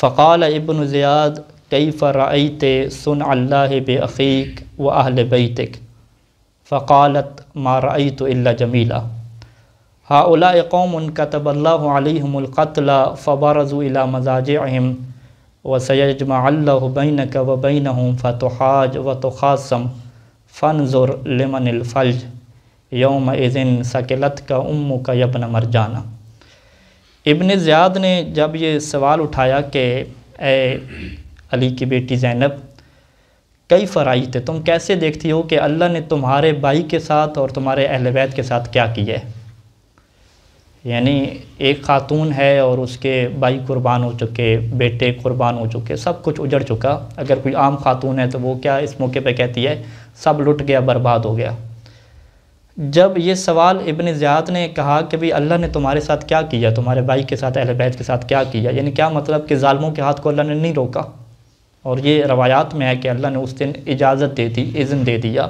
फ़काल इबन Ziyad कई फ़रत सुन अल्लाह बेअ़ीक व अहल बैतिक फ़कालत मारई तो जमीला उला कौम उनका तबल्लामक़तला फ़बरज़ुला मजाज अहम व सैजमाबैन क वबैन फ़तहाज व तोखासम फ़नज़ुर लमनफ़ल्ज योम इज़िन सकेलत का उम का यबन मरजाना इबन ज़्याद ने जब ये सवाल उठाया कि ए अली की बेटी ज़ैनब कई फ़राई थे तुम कैसे देखती हो कि अल्लाह ने तुम्हारे भाई के साथ और तुम्हारे अहल के साथ क्या किया है यानी एक खातून है और उसके भाई कुर्बान हो चुके बेटे कुर्बान हो चुके सब कुछ उजड़ चुका अगर कोई आम खातून है तो वो क्या इस मौके पे कहती है सब लुट गया बर्बाद हो गया जब ये सवाल इबन ज़्यादात ने कहा कि भाई अल्लाह ने तुम्हारे साथ क्या किया तुम्हारे भाई के साथ अहल बैत के साथ क्या किया यानी क्या मतलब कि ालमों के हाथ को अल्लाह ने नहीं रोका और ये रवायात में है कि अल्लाह ने उस दिन इजाज़त दे दी इज़न दे दिया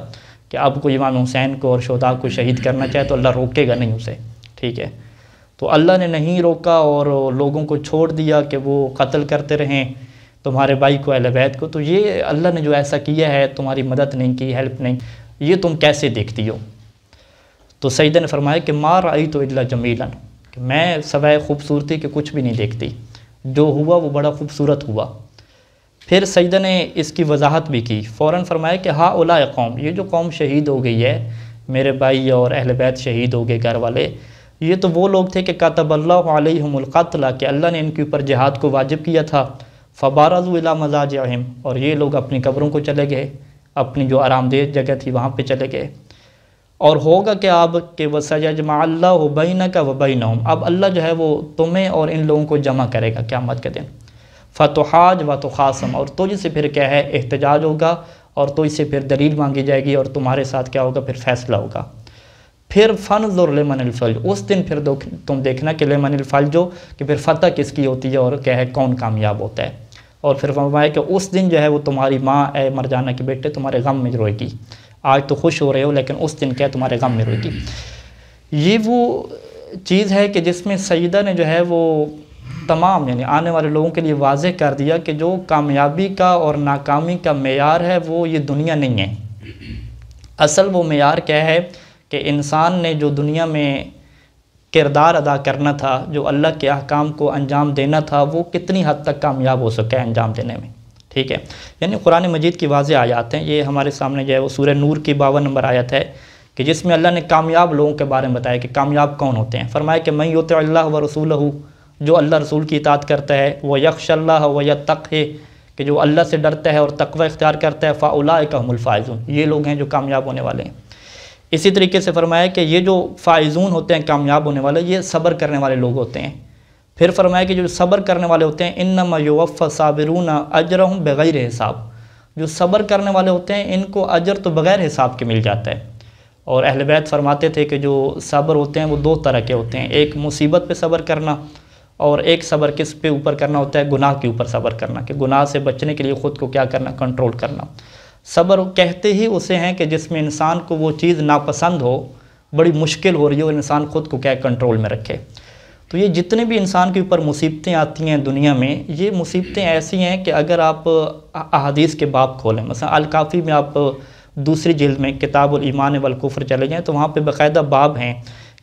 कि अब कोई इमाम हुसैन को और शोदा को शहीद करना चाहे तो अल्लाह रोकेगा नहीं उसे ठीक है तो अल्लाह ने नहीं रोका और लोगों को छोड़ दिया कि वो कत्ल करते रहें तुम्हारे भाई को अहल बैत को तो ये अल्लाह ने जो ऐसा किया है तुम्हारी मदद नहीं की हेल्प नहीं ये तुम कैसे देखती हो तो सईद ने फरमाया कि मार आई तो इला जमीलन कि मैं सवाए खूबसूरती के कुछ भी नहीं देखती जो हुआ वो बड़ा खूबसूरत हुआ फिर सईदा ने इसकी वजाहत भी की फ़ौर फरमाया कि हाँ ओला कौम ये जो कौम शहीद हो गई है मेरे भाई और अहल बैत शहीद हो गए घर वाले ये तो वो लोग थे कि कातबल्लाकतला कि अल्लाह ने इनके ऊपर जहाद को वाजिब किया था फ़बारजुला मजाज अहम और ये लोग अपनी कब्रों को चले गए अपनी जो आरामदेह जगह थी वहाँ पर चले गए और होगा कि आप के वसजमा बैन का वबैन अब अल्लाह जो है वो तुम्हें और इन लोगों को जमा करेगा क्या मत कर दें फ़तहाज व तो ख़ासम और तुझ से फिर क्या है एहतजाज होगा और तो इससे फिर दलील मांगी जाएगी और तुम्हारे साथ क्या होगा फिर फैसला होगा फिर फ़न ज़ोर लेमन अलफ़ल उस दिन फिर तुम देखना कि लेमन अलफ़ल जो कि फिर फ़तह किसकी होती है और क्या है कौन कामयाब होता है और फिर फरमाया कि उस दिन जो है वो तुम्हारी माँ ए मर जाना के बेटे तुम्हारे गम में रोएगी आज तो खुश हो रहे हो लेकिन उस दिन क्या तुम्हारे गम में रोएगी ये वो चीज़ है कि जिसमें सईदा ने जो है वो तमाम यानी आने वाले लोगों के लिए वाज कर दिया कि जो कामयाबी का और नाकामी का मैार है वो ये दुनिया नहीं है असल वो मैार क्या है कि इंसान ने जो दुनिया में किरदार अदा करना था जो अल्लाह के अहकाम को अंजाम देना था वो कितनी हद तक कामयाब हो सका है अंजाम देने में ठीक है यानी कुरान मजीद की वाज आयात हैं ये हमारे सामने जो है वो सूर्य नूर की बावन नंबर आयत है कि जिसमें अल्लाह ने कामयाब लोगों के बारे में बताया कि कामयाब कौन होते हैं फरमाया कि मैं योत अल्लाह व रसूल हूँ जो अल्लाह रसूल की इतात करता है वह यक्ष अल्लाह व य तक है कि जो अल्लाह से डरता है और तकवा इख्तियार करता है फ़ाउला कहमुलफ़ायजून ये लोग हैं जो कामयाब होने वाले हैं इसी तरीके से फरमाया कि ये जो फ़ायजून होते हैं कामयाब होने वाले ये सब्र करने वाले लोग होते हैं फिर फरमाया कि जो सब्र करने वाले होते हैं इन नमयफ़ अजर हूँ बग़ैर हिसाब जो सब्र करने वाले होते हैं इनको अजर तो बग़ैर हिसाब के मिल जाता है और अहल बैत फरमाते थे कि जो सब्र होते हैं वो दो तरह के होते हैं एक मुसीबत पे सब्र करना और एक सब्र किस पे ऊपर करना होता है गुनाह के ऊपर सब्र करना कि गुनाह से बचने के लिए ख़ुद को क्या करना कंट्रोल करना सब्र कहते ही उसे हैं कि जिसमें इंसान को वो चीज़ नापसंद हो बड़ी मुश्किल हो रही हो इंसान ख़ुद को क्या कंट्रोल में रखे तो ये जितने भी इंसान के ऊपर मुसीबतें आती हैं दुनिया में ये मुसीबतें ऐसी हैं कि अगर आप अदीस के बाप खोलें मसा अलकाफ़ी में आप दूसरी जल्द में किताब ईमान वालकुफ़र चले जाएँ तो वहाँ पर बाकायदा बाब हैं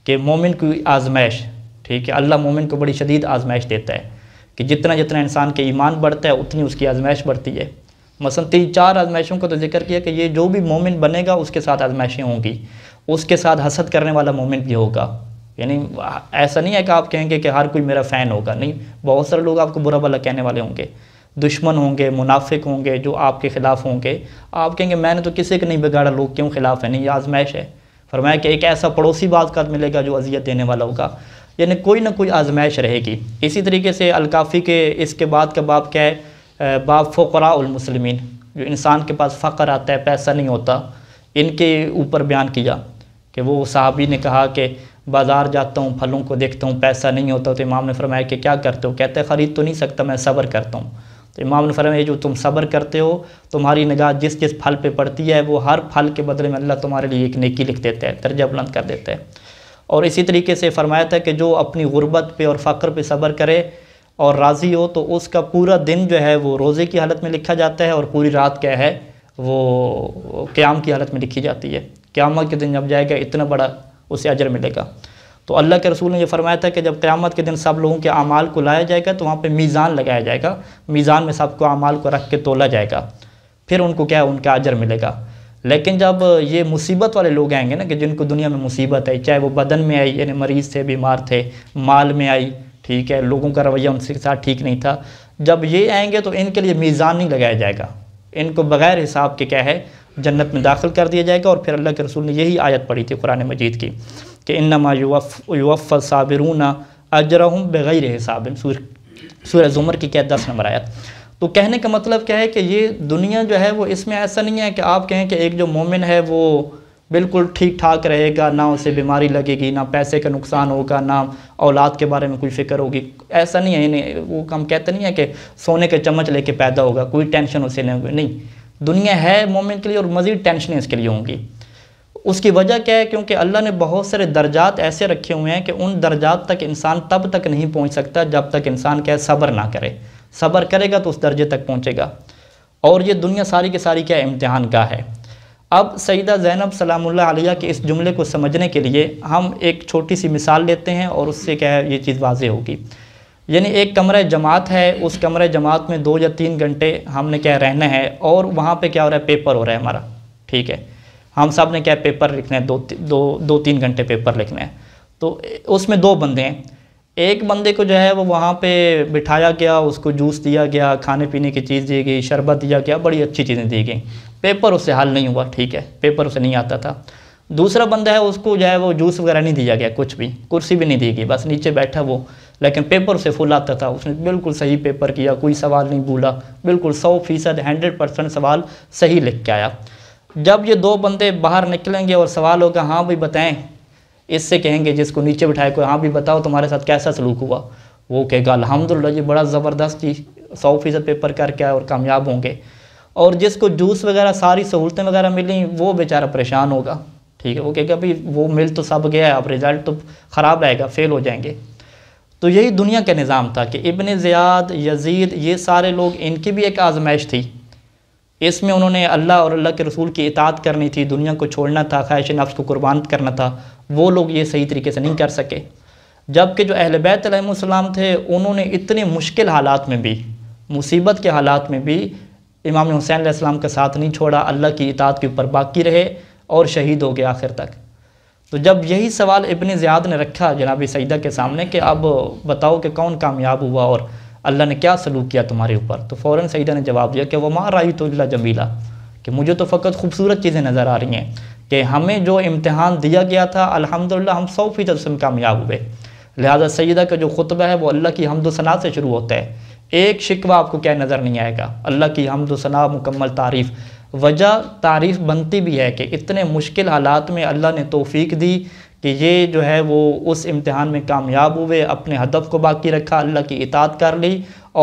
कि मोमिन की आजमाइश ठीक है अल्लाह मोमिन को बड़ी शदीद आजमाइश देता है कि जितना जितना इंसान के ईमान बढ़ता है उतनी उसकी आजमाइश बढ़ती है मसलन तीन चार आजमाइशों का तो जिक्र किया कि ये जो भी मोमिन बनेगा उसके साथ आजमाइशें होंगी उसके साथ हसद करने वाला मोमिन भी होगा यानी ऐसा नहीं है कि आप कहेंगे कि हर कोई मेरा फ़ैन होगा नहीं बहुत सारे लोग आपको बुरा भला कहने वाले होंगे दुश्मन होंगे मुनाफिक होंगे जो आपके ख़िलाफ़ होंगे आप कहेंगे मैंने तो किसी के नहीं बिगाड़ा लोग क्यों ख़िलाफ़ है नहीं आजमाइश है फरमाया कि एक ऐसा पड़ोसी बात मिलेगा जो अजियत देने वाला होगा यानी कोई ना कोई आजमाइश रहेगी इसी तरीके से अलकाफ़ी के इसके बाद का बाप क्या है बाप फ़ुकरामुसलमिन जो इंसान के पास फ़कर आता है पैसा नहीं होता इनके ऊपर बयान किया कि वो साहबी ने कहा कि बाज़ार जाता हूँ फलों को देखता हूँ पैसा नहीं होता तो इमाम ने फरमाया कि क्या करते हो कहते हैं ख़रीद तो नहीं सकता मैं सब्र करता हूँ तो इमाम ने फरमाया जो तुम सब्र करते हो तुम्हारी निगाह जिस जिस फल पर पड़ती है वो हर फल के बदले में अल्लाह तुम्हारे लिए एक नेकी लिख देता है दर्जा बुलंद कर देता है और इसी तरीके से फरमाया था कि जो अपनी ग़ुरबत पर और फ़ख्र पर सब्र करे और राज़ी हो तो उसका पूरा दिन जो है वो रोज़े की हालत में लिखा जाता है और पूरी रात क्या है वो क़्याम की हालत में लिखी जाती है क़्याम के दिन जब जाएगा इतना बड़ा उसे अजर मिलेगा तो अल्लाह के रसूल ने यह फरमाया था कि जब क़्यामत के दिन सब लोगों के अमाल को लाया जाएगा तो वहाँ पर मीज़ान लगाया जाएगा मीज़ान में सबको अमाल को रख के तोला जाएगा फिर उनको क्या है उनका अजर मिलेगा लेकिन जब ये मुसीबत वाले लोग आएंगे ना कि जिनको दुनिया में मुसीबत आई चाहे वो बदन में आई यानी मरीज़ थे बीमार थे माल में आई ठीक है लोगों का रवैया उनके साथ ठीक नहीं था जब ये आएंगे तो इनके लिए मीज़ान नहीं लगाया जाएगा इनको बग़ैर हिसाब के क्या है जन्नत में दाखिल कर दिया जाएगा और फिर अल्लाह के रसूल ने यही आयत पढ़ी थी कुरान मजीद की कि इन्नमा युवफ़ ना अजर हूँ बग़ैर हिसाब सूर जुमर की क्या दस नंबर आयत तो कहने का मतलब क्या है कि ये दुनिया जो है वो इसमें ऐसा नहीं है कि आप कहें कि एक जो मोमिन है वो बिल्कुल ठीक ठाक रहेगा ना उसे बीमारी लगेगी ना पैसे का नुकसान होगा ना औलाद के बारे में कोई फिक्र होगी ऐसा नहीं है नहीं वो हम कहते नहीं है कि सोने के चम्मच लेके पैदा होगा कोई टेंशन उसे नहीं होगी नहीं दुनिया है मोमिन के लिए और मज़ीद टेंशनें इसके लिए होंगी उसकी वजह क्या है क्योंकि अल्लाह ने बहुत सारे दर्जात ऐसे रखे हुए हैं कि उन दर्जात तक इंसान तब तक नहीं पहुंच सकता जब तक इंसान क्या है सब्र ना करे सब्र करेगा तो उस दर्जे तक पहुंचेगा और ये दुनिया सारी की सारी क्या इम्तहान का है अब सईदा ज़ैनब सलामुल्लाह आलिया के इस जुमले को समझने के लिए हम एक छोटी सी मिसाल लेते हैं और उससे क्या है ये चीज़ वाजे होगी यानी एक कमरा जमात है उस कमरे जमात में दो या तीन घंटे हमने क्या रहना है और वहाँ पे क्या हो रहा है पेपर हो रहा है हमारा ठीक है हम सब ने क्या पेपर लिखना है दो दो दो तीन घंटे पेपर लिखना है तो उसमें दो बंदे हैं एक बंदे को जो है वो वहाँ पे बिठाया गया उसको जूस दिया गया खाने पीने की चीज़ दी गई शरबत दिया गया बड़ी अच्छी चीज़ें दी गई पेपर उससे हल नहीं हुआ ठीक है पेपर उसे नहीं आता था दूसरा बंदा है उसको जो है वो जूस वगैरह नहीं दिया गया कुछ भी कुर्सी भी नहीं दी गई बस नीचे बैठा वो लेकिन पेपर उसे फुल आता था उसने बिल्कुल सही पेपर किया कोई सवाल नहीं भूला बिल्कुल सौ फीसद हंड्रेड परसेंट सवाल सही लिख के आया जब ये दो बंदे बाहर निकलेंगे और सवाल होगा हाँ भाई बताएं इससे कहेंगे जिसको नीचे बिठाए को हाँ भी बताओ तुम्हारे साथ कैसा सलूक हुआ वो कहेगा अलहमदिल्ला जी बड़ा ज़बरदस्त चीज सौ फीसद पेपर करके आए और कामयाब होंगे और जिसको जूस वगैरह सारी सहूलतें वगैरह मिली वो बेचारा परेशान होगा ठीक है वो कहेगा भाई वो मिल तो सब गया है अब रिज़ल्ट तो ख़राब रहेगा फेल हो जाएंगे तो यही दुनिया का निज़ाम था कि इबन ज़ियाद यजीद ये सारे लोग इनकी भी एक आजमाइश थी इसमें उन्होंने अल्लाह और अल्लाह के रसूल की इतात करनी थी दुनिया को छोड़ना था ख्वाहिश नफ्स को कुर्बान करना था वो लोग ये सही तरीके से नहीं कर सके जबकि जो अहल बैतम थे उन्होंने इतने मुश्किल हालात में भी मुसीबत के हालात में भी इमाम हुसैन का साथ नहीं छोड़ा अल्लाह की इतात के ऊपर बाकी रहे और शहीद हो गए आखिर तक तो जब यही सवाल इबन ज़ियाद ने रखा जनाब सईदा के सामने कि अब बताओ कि कौन कामयाब हुआ और अल्लाह ने क्या सलूक किया तुम्हारे ऊपर तो फ़ौर सईदा ने जवाब दिया कि वह माँ राई तो जमीला कि मुझे तो फ़कत खूबसूरत चीज़ें नज़र आ रही हैं कि हमें जो इम्तहान दिया गया था अलहमदिल्ला हम सौ फ़ीसद से कामयाब हुए लिहाजा सईदा का जो खुतबा है वो अल्लाह की हमदोसना से शुरू होता है एक शिकवा आपको क्या नज़र नहीं आएगा अल्लाह की हमदोसना मुकम्मल तारीफ़ वजह तारीफ़ बनती भी है कि इतने मुश्किल हालात में अल्लाह ने तोफ़ी दी कि ये जो है वो उस इम्तहान में कामयाब हुए अपने हदफ को बाकी रखा अल्लाह की इतात कर ली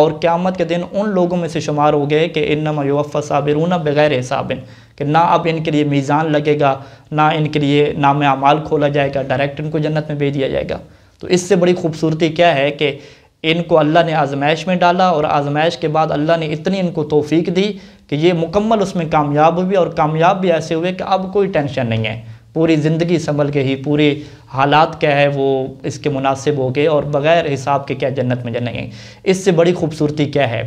और क़्यामत के दिन उन लोगों में से शुमार हो गए कि इनमा साबिर साबिरूना बग़ैर साबिन कि ना अब इनके लिए मीज़ान लगेगा ना इनके लिए नाम अमाल खोला जाएगा डायरेक्ट इनको जन्नत में भेज दिया जाएगा तो इससे बड़ी खूबसूरती क्या है कि इनको अल्लाह ने आजमाइश में डाला और आजमाइश के बाद अल्लाह ने इतनी इनको तोफ़ी दी कि ये मुकम्मल उसमें कामयाब हुई और कामयाब भी ऐसे हुए कि अब कोई टेंशन नहीं है पूरी ज़िंदगी संभल के ही पूरे हालात क्या है वो इसके मुनासिब हो गए और बग़ैर हिसाब के क्या जन्नत में जनेंगे इससे बड़ी खूबसूरती क्या है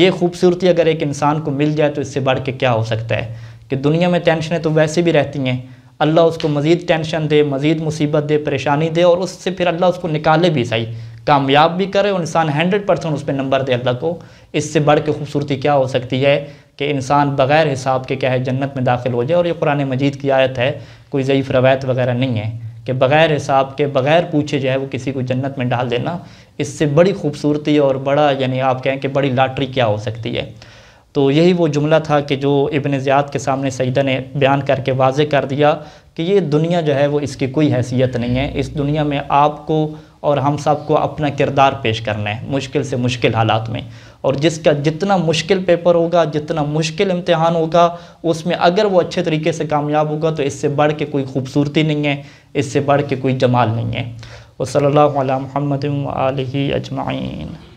ये खूबसूरती अगर एक इंसान को मिल जाए तो इससे बढ़ के क्या हो सकता है कि दुनिया में टेंशनें तो वैसे भी रहती हैं अल्लाह उसको मज़ीद टेंशन दे मज़ीद मुसीबत दे परेशानी दे और उससे फिर अल्लाह उसको निकाले भी सही कामयाब भी करे और इंसान हंड्रेड परसेंट उस पर नंबर दे अल्लाह को इससे बढ़ के खूबसूरती क्या हो सकती है कि इंसान बग़ैर हिसाब के क्या है जन्नत में दाखिल हो जाए और ये कुरान मजीद की आयत है कोई ज़यीफ़ रवायत वगैरह नहीं है कि बग़ैर हिसाब के बग़ैर पूछे जो है वो किसी को जन्नत में डाल देना इससे बड़ी खूबसूरती और बड़ा यानी आप कहें कि बड़ी लाटरी क्या हो सकती है तो यही वो जुमला था कि जो इबन ज़ियाद के सामने सईदा ने बयान करके वाजे कर दिया कि ये दुनिया जो है वो इसकी कोई हैसियत नहीं है इस दुनिया में आपको और हम सबको अपना किरदार पेश करना है मुश्किल से मुश्किल हालात में और जिसका जितना मुश्किल पेपर होगा जितना मुश्किल इम्तहान होगा उसमें अगर वो अच्छे तरीके से कामयाब होगा तो इससे बढ़ के कोई खूबसूरती नहीं है इससे बढ़ के कोई जमाल नहीं है वसल महमद अजमाइन